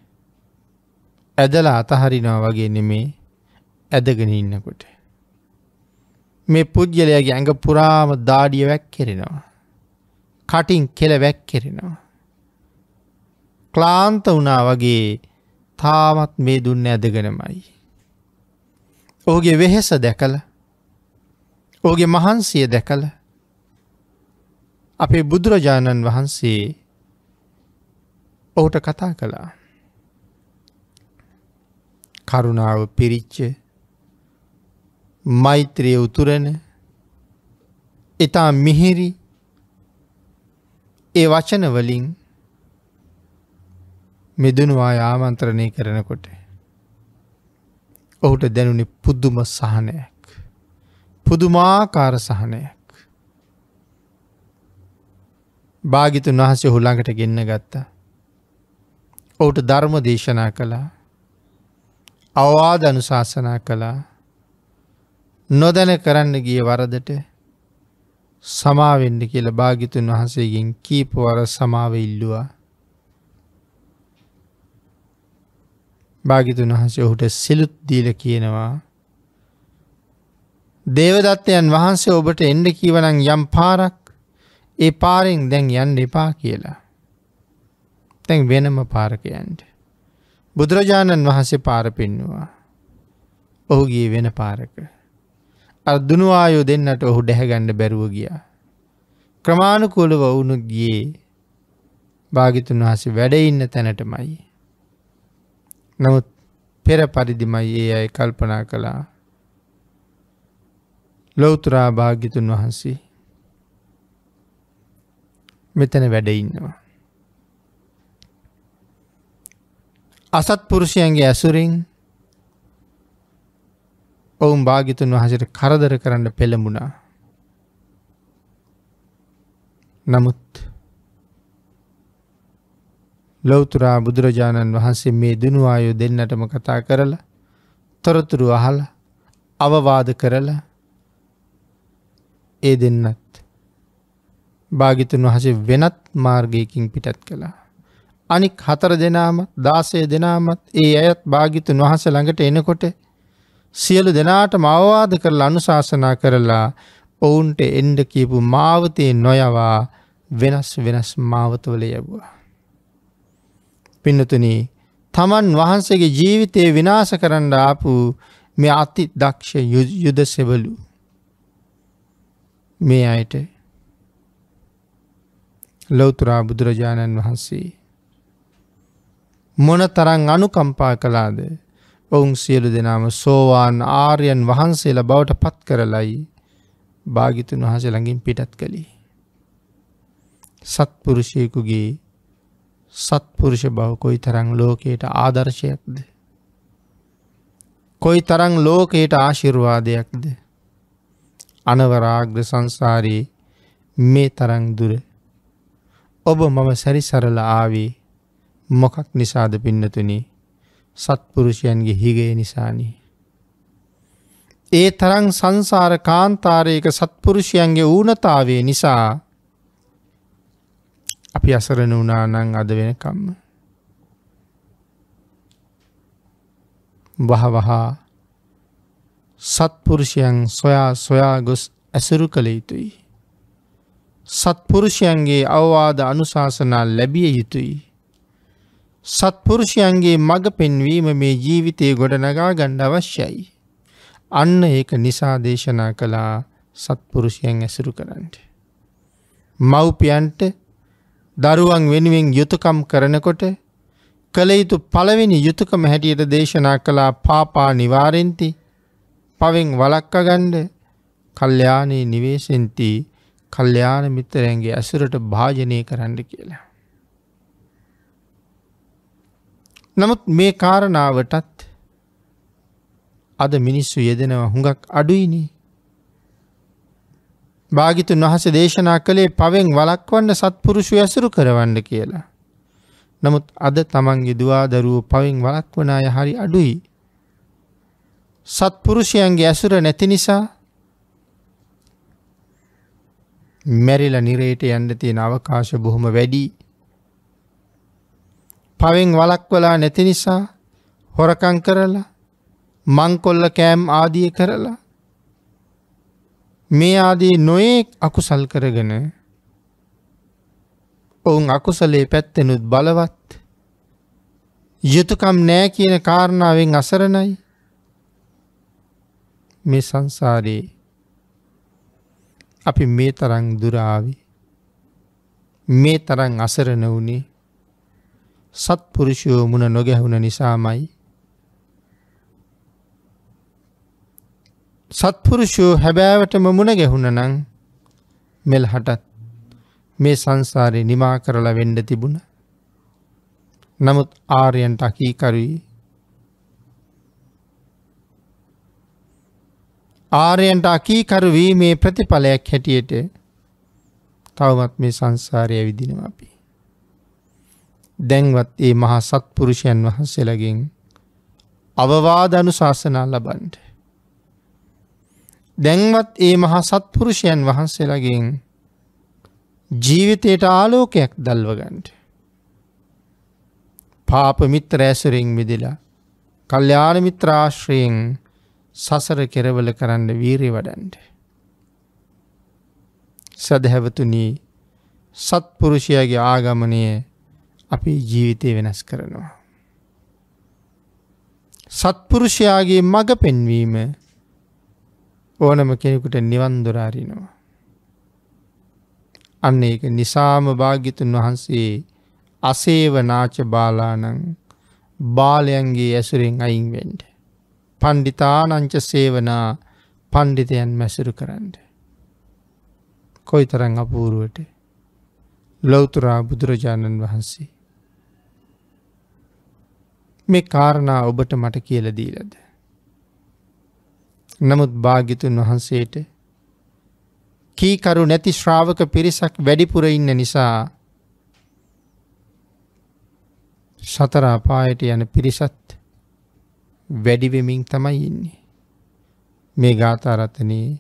ඇදලා අතහරිනා වගේ නෙමේ ඇදගෙන ඉන්නකොට. මේ පුද්ගලයාගේ ඇඟ පුරාම දාඩිය වැැක් කෙරෙනවා. කටින් කෙල වැැක් කෙරෙනවා. ක්ලාන්ත වනා වගේ තාමත් මේ දුන්න ඇදගෙනමයි. ඔහුගේ වෙහෙස දැකල ඕගේ මහන්සිය දැකල අපේ බුදුරජාණන් වහන්සේ ඔහුට කතා කළා. කරුණාව පිරිච්ච මෛත්‍රිය උතුරෙන ඉතා මිහිරි ඒ වචනවලින් මෙදනවා යාමන්ත්‍රණය කරනකොට. ඔහුට දැනුනි පුද්දුම සහනයක්. පුදුමාකාර සහනයක්. භාගිතුන් වහසේ හුළඟට ගෙන්න්න ගත්තා. ඔවුට ධර්ම දේශනා කළා අවවාද අනුශාසනා කළා නොදැන කරන්න ගිය වරදට සමාවෙන්ඩ කියල භාගිතුන් වහන්සේගෙන් කීපවර සමාව ඉල්ලවා භාගිතුන් වහන්සේ ඔහුට සිලුත් දීල කියනවා. දේවදත්තයන් වහන්සේ ඔබට එන්ඩ කීවනං යම් පාරක් ඒ පාරෙන් දැන් යන්න එපා කියලා. තැන් වෙනම පාරකයන්ට. බුදුරජාණන් වහන්සේ පාර පෙන්නවා. ඔහුගේ වෙන පාරක. අර්දුනුවායෝ දෙන්නට ඔහු ඩැහැගණ්ඩ බැරුව ගියා. ක්‍රමාණුකොලව ඔවුනු ගියේ භාගිතුන් වහසේ වැඩඉන්න තැනටමයි. නමුත් පෙර පරිදිමයි ඒ අය කල්පනා කළා ලොවතුරා භාගිතුන් වහන්සේ මෙතන වැඩඉන්නවා. අසත් පුරුෂයන්ගේ ඇසුරින් ඔවුන් භාගිතුන් වහසට කරදර කරන්න පෙළඹුණා. නමුත් ලොවතුරා බුදුරජාණන් වහන්සේ මේ දනුවායෝ දෙන්නටම කතා කරලා තොරතුරු අහල අවවාද කරලා ඒ දෙන්නත් භාගිතුන් වහසේ වෙනත් මාර්ගයකින් පිටත් කළා. අනික් හතර දෙනාමත් දාසය දෙනාමත් ඒ අයත් භාගිතුන් වහස ළඟට එනකොට සියලු දෙනාට මවවාද කරල අනුශාසනා කරලා ඔවුන්ට එන්ඩ කියපු මාවතය නොයවා වෙනස් වෙනස් මාවතවල යැබවා. පින්නතුනී තමන් වහන්සේගේ ජීවිතය විනාශ කරන්න ආපු මේ අති දක්ෂ යුද සෙබලු මේ අයට ලොවතුරා බුදුරජාණන් වහන්සේ. මොන තරං අනුකම්පා කලාද ඔවුන් සියලු දෙනාම සෝවාන් ආර්යන් වහන්සේලා බවට පත් කරලයි භාගිතුන් වහස ළඟින් පිටත් කළේ. සත්පුරුෂයකුගේ සත්පුරුෂ බව කොයි තරං ලෝකයට ආදර්ශයක්ද. කොයි තරං ලෝකයට ආශිර්වාදයක්ද. අනවරාග්‍ර සංසාරයේ මේ තරං දුර. ඔබ මම සැරි සරල ආවී මොකක් නිසාද පින්නතුනි සත්පුරුෂයන්ගේ හිගේ නිසානී. ඒ තරං සංසාර කාන්තාරයක සත්පුරුෂයන්ගේ ඌනතාවේ නිසා අපි අසරණ වුණා නම් අද වෙනකම්ම වහ වහා සත්පුරුෂයන් සොයා සොයා ගොස් ඇසුරු කළ යුතුයි. සත්පුරුෂයන්ගේ අවවාද අනුශාසනා ලැබිය යුතුයි. සත්පුරුෂයන්ගේ මඟ පෙන්වීම මේ ජීවිතයේ ගොඩනගා ගණ්ඩ අවශ්‍යයි. අන්න ඒක නිසා දේශනා කලා සත්පුරුෂයන් ඇසුරු කරන්නට. මව්පියන්ට දරුවන් වෙනුවෙන් යුතුකම් කරනකොට කළ යුතු පළවෙනි යුතුකම හැටියට දේශනා කළා පාපා නිවාරෙන්ති පවෙන් වලක්කගණ්ඩ කල්්‍යානයේ නිවේශෙන්ති කල්්‍යාන මිතරැන්ගේ ඇසුරට භාජනය කරන්න කියලා. නමුත් මේ කාරණාවටත් අද මිනිස්සු යෙදෙනව හුඟක් අඩුයිනේ භාගිතුන් වහස දේශනා කළේ පවෙන් වලක්වන්න සත්පුරුෂු ඇසුරු කරවන්න කියලා. නමුත් අද තමන්ගේ දවාදරුවෝ පවෙන් වලක්වනාය හරි අඩුයි. සත්පුරුෂයන්ගේ ඇසුර නැති නිසා මැරිල නිරේට යන්න තියෙන අවකාශ බොහොම වැඩි. පවෙන් වලක්වලා නැති නිසා හොරකං කරලා මංකොල්ල කෑම් ආදිය කරලා මේ ආදී නොයෙක් අකුසල් කරගෙන ඔවුන් අකුසලේ පැත්තෙනුත් බලවත් යුතුකම් නෑ කියන කාරණාවෙන් අසරණයි මේ සංසාරයේ අපි මේ තරං දුරාවි මේ තරං අසරණ වුණේ සත්පුරුෂයෝ මුණ නොගැහුණ නිසාමයි සත්පුරුෂයෝ හැබෑවටම මුණ ගැහුණ නං මෙල් හටත් මේ සංසාරය නිමා කරලා වෙන්ඩ තිබුණ. නමුත් ආරයන්ට අකීකරුයි ආරයන්ට අකීකරුවීමේ ප්‍රතිඵලයක් හැටියට තවමත් මේ සංසාරය විදිනව අපි. දැන්වත් ඒ මහා සත්පුරුෂයන් වහන්සේලගෙන් අවවාදනු ශාසනා ලබන්ට. දැන්වත් ඒ මහා සත්පුරුෂයන් වහන්සේලාගෙන් ජීවිතයට ආලෝකයක් දල්වගන්ට. පාප මිත්‍ර ඇසුරෙන් මිදිලා කල්්‍යාන මිත්‍රාශ්‍රයෙන් සසර කෙරවල කරන්න වීරය වඩන්ට. සදහැවතුනී සත්පුරුෂයගේ ආගමනය අපි ජීවිතය වෙනස් කරනවා. සත්පුරුෂයාගේ මඟ පෙන්වීම ඕනම කෙනෙකුට නිවන් දොරාරිනවා. අන්න ඒක නිසාම භාගිතුන් වහන්සේ අසේවනාච බාලානං බාලයන්ගේ ඇසුරෙන් අයින්වෙන්ඩ. පණ්ඩිතානංච සේවනා පණ්ඩිතයන් මැසුරු කරන්න. කොයි තරං අපූරුවට ලොවතුරා බුදුරජාණන් වහන්සේ. මේ කාරණා ඔබට මට කියලදීලද. නමුත් භාගිතුන් වහන්සේට කීකරු නැති ශ්‍රාවක පිරිසක් වැඩිපුර ඉන්න නිසා සතරාපායට යන පිරිසත් වැඩිවෙමින් තමයි ඉන්නේ. මේ ගාතාරතනයේ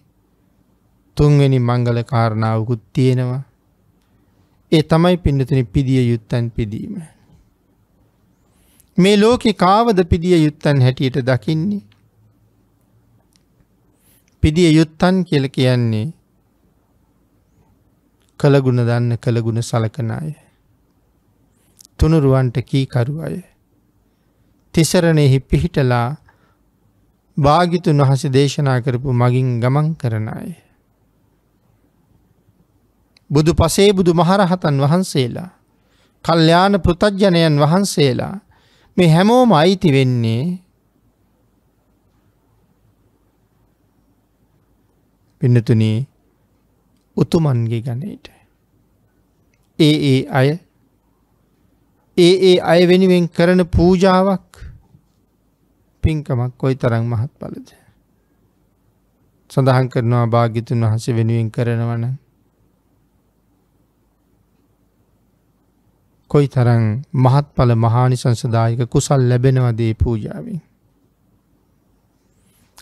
තුන්වෙනි මංගල කාරණාවකුත් තියෙනවා. ඒ තමයි පින්නතන පිදිය යුත්තන් පිදීම. මේ ලෝකෙ කාවද පිදිය යුත්තන් හැටියට දකින්නේ පිදිය යුත්තන් කියල කියන්නේ කළගුණ දන්න කළගුණ සලකන අය. තුනුරුවන්ට කීකරු අය. තිසරණයෙහි පිහිටලා භාගිතුන් වහස දේශනා කරපු මගින් ගමන් කරන අය. බුදු පසේ බුදු මහරහතන් වහන්සේලා කල්්‍යාන පෘතජ්ජනයන් වහන්සේලා මේ හැමෝම අයිති වෙන්නේ පිනතුනේ උතුමන්ගේ ගණයට. ඒ ඒ අය ඒ ඒ අය වෙනුවෙන් කරන පූජාවක් පින්කමක් කොයි තරං මහත් පලද. සඳහන් කරනවා භාගිතුන් වහස වෙනුවෙන් කරනවන කොයි තරං මහත්ඵල මහානි සංසදායක කුසල් ලැබෙනවදේ පූජාවෙන්.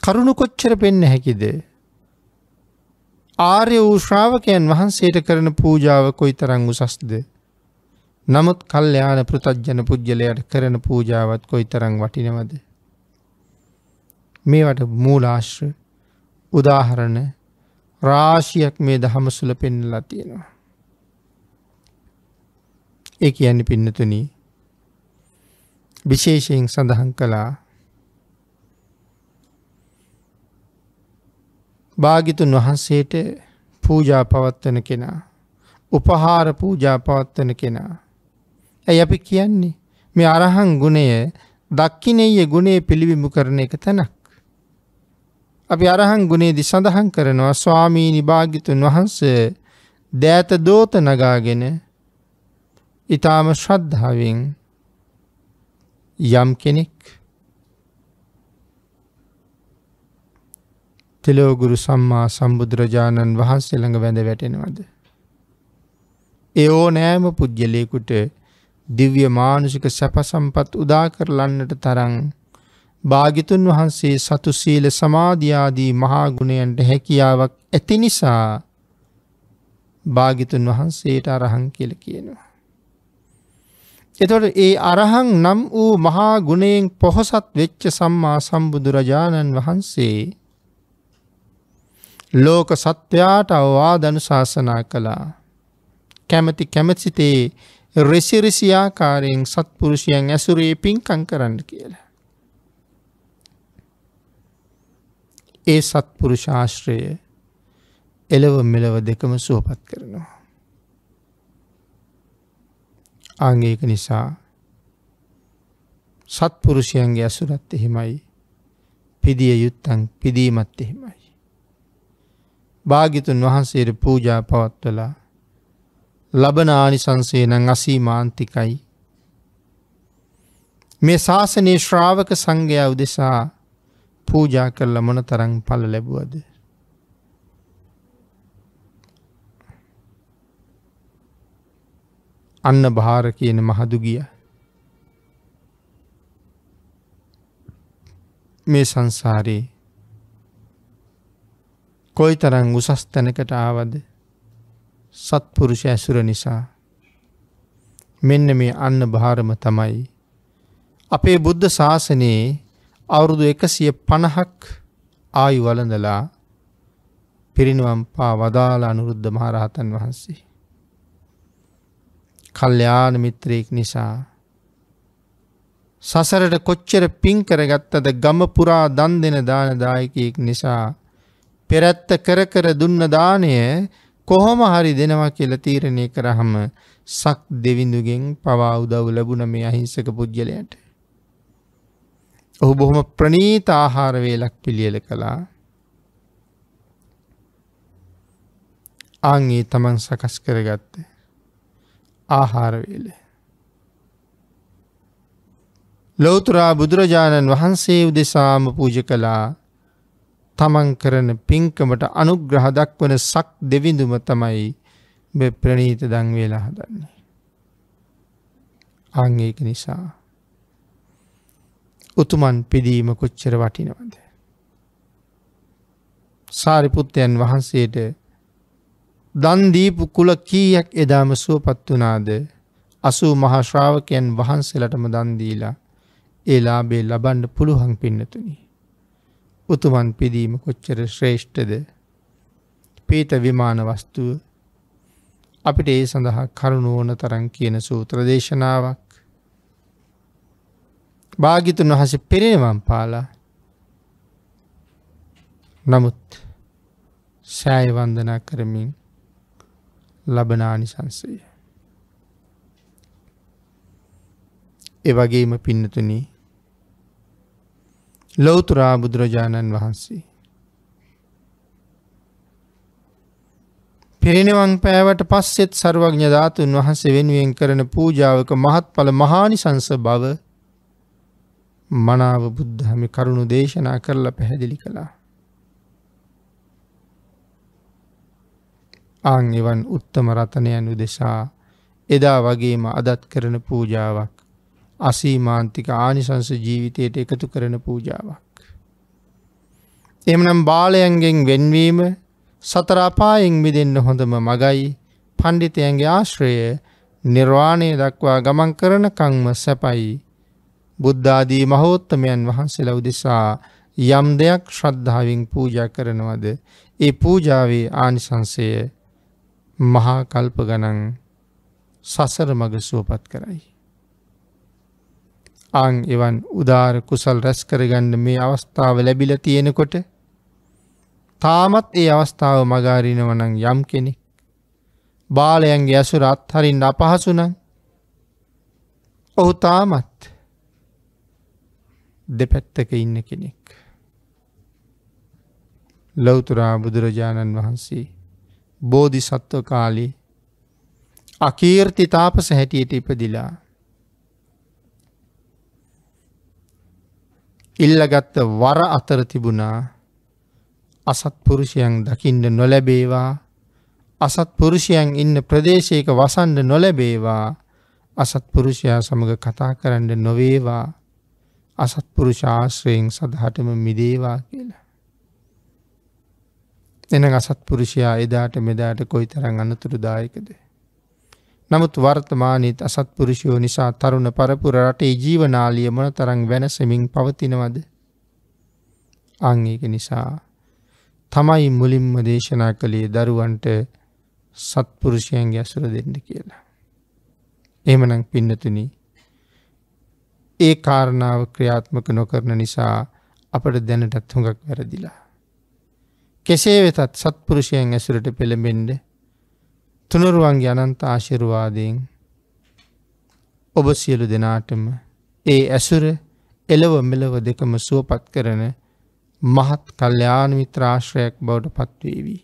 කරුණු කොච්චර පෙන්න හැකිදේ ආර්ය වූ ශ්‍රාවකයන් වහන්සේට කරන පූජාව කොයි තරං උසස්ද. නමුත් කල්්‍යයාන පෘතජ්ජන පුද්ගලයට කරන පූජාවත් කොයි තරං වටිනවද. මේවට මූලාශ්‍ර උදාහරණ රාශියක් මේ දහමසුල පෙන්නලා තියෙනවා. ඒ කියන්නේ පින්නතුනී විශේෂයෙන් සඳහන් කලා භාගිතුන් වහන්සේට පූජා පවත්වන කෙනා. උපහාර පූජා පවත්වන කෙනා. ඇයි අපි කියන්නේ මේ අරහන් ගුණය දක්කිනෙය ගුණේ පිළිවිමු කරන එක තැනක්. අපි අරහන් ගුණේදි සඳහන් කරනවා ස්වාමීනි භාගිතුන් වහන්ස දෑත දෝත නගාගෙන ඉතාම ශ්‍රද්ධාවෙන් යම් කෙනෙක් තෙලෝගුරු සම්මා සම්බුදුරජාණන් වහන්සේ ළඟ වැඳ වැටෙනවද. ඒ ඕ නෑම පුද්ගලයකුට දිව්‍ය මානුෂික සැපසම්පත් උදාකරලන්නට තරං භාගිතුන් වහන්සේ සතු සීල සමාධයාදී මහාගුණයන්ට හැකියාවක් ඇති නිසා භාගිතුන් වහන්සේට අරහං කියල කියනවා. එතොට ඒ අරහං නම් වූ මහාගුණයෙන් පොහොසත් වෙච්ච සම්මා සම්බුදුරජාණන් වහන්සේ ලෝක සත්‍යයාට අවවාදනු ශාසනා කළා. කැමති කැමැසිතේ රෙසිරිසියාකාරයෙන් සත්පුරුෂයන් ඇසුරේ පින්කං කරන්න කියලා. ඒ සත්පුරුෂාශ්‍රය එලව මෙලව දෙකම සුවපත් කරනවා. ආංගේක නිසා සත්පුරුෂයන්ගේ ඇසුරත් එහෙමයි පිදිය යුත්තන් පිදීමත් එහෙමයි. භාගිතුන් වහන්සේට පූජා පවත්වලා ලබන ආනිසංසේනං අසීමාන්තිකයි. මේ ශාසනයේ ශ්‍රාවක සංඝයා උදෙසා පූජා කරල මොන තරං පල ලැබුවද. අන්න භාර කියන මහදුගිය. මේ සංසාරයේ කොයි තරං උසස් තැනකට ආවද සත්පුරුෂ ඇසුර නිසා මෙන්න මේ අන්න භාරම තමයි. අපේ බුද්ධ ශාසනයේ අවුරුදු එකසිය පණහක් ආයු වලඳලා පිරිනිවම් පා වදාලා අනුරුද්ධ මහරහතන් වහන්සේ. කල්්‍යයාන මිත්‍රයෙක් නිසා සසරට කොච්චර පින් කරගත්තද ගම පුරා දන් දෙන දානදායකයෙක් නිසා පෙරැත්ත කර කර දුන්න දානය කොහොම හරි දෙනවා කියලා තීරණය කරහම සක් දෙවිඳුගෙන් පවා උදව් ලැබුණ මේ අහිංසක පුද්ගලයට. ඔහු බොහොම ප්‍රනීත ආහාර වේලක් පිළියෙල කළා. ආන්ගේ තමන් සකස් කරගත්ත ආහාරවේල. ලෝතුරා බුදුරජාණන් වහන්සේ උදෙසාම පූජ කලා තමන් කරන පින්කමට අනුග්‍රහ දක්වන සක් දෙවිඳුම තමයි ප්‍රනීත දං වෙලා හදන්නේ. අංඒක නිසා උතුමන් පිදීම කොච්චර වටිනවද. සාරිපුත්තයන් වහන්සේට දන්දීපු කුල කීයක් එදාම සුවපත් වනාද අසූ මහාශ්‍රාවකයන් වහන්සේලටම දන්දීලා ඒලාබේ ලබන්ඩ පුළුහන් පින්නතුනිි. උතුමන් පිදීම කොච්චර ශ්‍රේෂ්ඨද පේත විමාන වස්තුව අපිට ඒ සඳහා කරුණුවන තරන් කියන සූත්‍ර දේශනාවක් භාගිතුන් වහස පෙරේවම් පාලා නමුත් සෑය වන්දනා කරමින් ලබනානිසංසය. එවගේම පින්නතුනී ලොවතුරා බුදුරජාණන් වහන්සේ. පිරිනිවන් පෑවට පස්සෙත් සර්වඥ ධාතුන් වහන්සේ වෙනුවෙන් කරන පූජාවක මහත්ඵල මහානි සංස බව මනාව බුද්ධහමි කරුණු දේශනා කරලා පැහැදිලි කළා. ආං එවන් උත්තම රතනයන් උදෙසා එදා වගේම අදත් කරන පූජාවක් අසීමාන්තික ආනිසංස ජීවිතයට එකතු කරන පූජාවක්. එමනම් බාලයන්ගෙන් වෙන්වීම සතරාපායෙන් මිදන්න හොඳම මගයි පණ්ඩිතයන්ගේ ආශ්‍රය නිර්වාණය දක්වා ගමන් කරන කංම සැපයි බුද්ධාදී මහෝත්තමයන් වහන්සේල උදෙසා යම් දෙයක් ශ්‍රද්ධාවෙන් පූජා කරනවද ඒ පූජාවේ ආනිසංසය මහා කල්ප ගණන් සසර මග සුවපත් කරයි. ආං එවන් උදාර කුසල් රැස් කරගන්න මේ අවස්ථාව ලැබිල තියෙනකොට තාමත් ඒ අවස්ථාව මගාරිනවනං යම් කෙනෙක් බාලයන්ගේ ඇසුර අත්හරින් අපහසුනන් ඔහු තාමත් දෙපැත්තක ඉන්න කෙනෙක් ලොවතුරා බුදුරජාණන් වහන්සේ බෝධි සත්ව කාලේ අකීර්ති තාපස හැටියට ඉපදිලා ඉල්ලගත්ත වර අතර තිබුණා අසත්පුරුෂයන් දකිින්ඩ නොලැබේවා අසත්පුරුෂයන් ඉන්න ප්‍රදේශයක වසන්ඩ නොලැබේවා අසත්පුරුෂයා සමඟ කතා කරන්න නොවේවා අසත්පුරුෂාශ්‍රයෙන් සදහටම මිදේවා කියලා. එන අසත්පුරුෂයා එදාට මෙදාට කොයි තරන් අනතුරුදායකදේ. නමුත් වර්තමානීත් අසත්පුරුෂයෝ නිසා තරුණ පරපුර රටේ ජීවනාලිය මොන තරං වෙනසමින් පවතිනවද. අංඒක නිසා තමයි මුලින්ම දේශනා කළේ දරුවන්ට සත්පුරුෂයන්ගේ ඇසුර දෙන්න කියලා. එමනං පින්නතුනි ඒ කාරණාව ක්‍රියාත්මක නොකරන නිසා අපට දැනටත් හොඟක් වැරදිලා. කෙසේ වෙතත් සත්පුරුෂයන් ඇසුරට පෙළඹෙන්ඩ තුනරුවන්ගේ අනන්ත ආශිරවාදයෙන් ඔබ සියලු දෙනාටම ඒ ඇසුර එලව මෙලව දෙකම සුවපත් කරන මහත් කල්්‍යානමිත්‍රාශ්‍රයක් බවට පත්වේවී.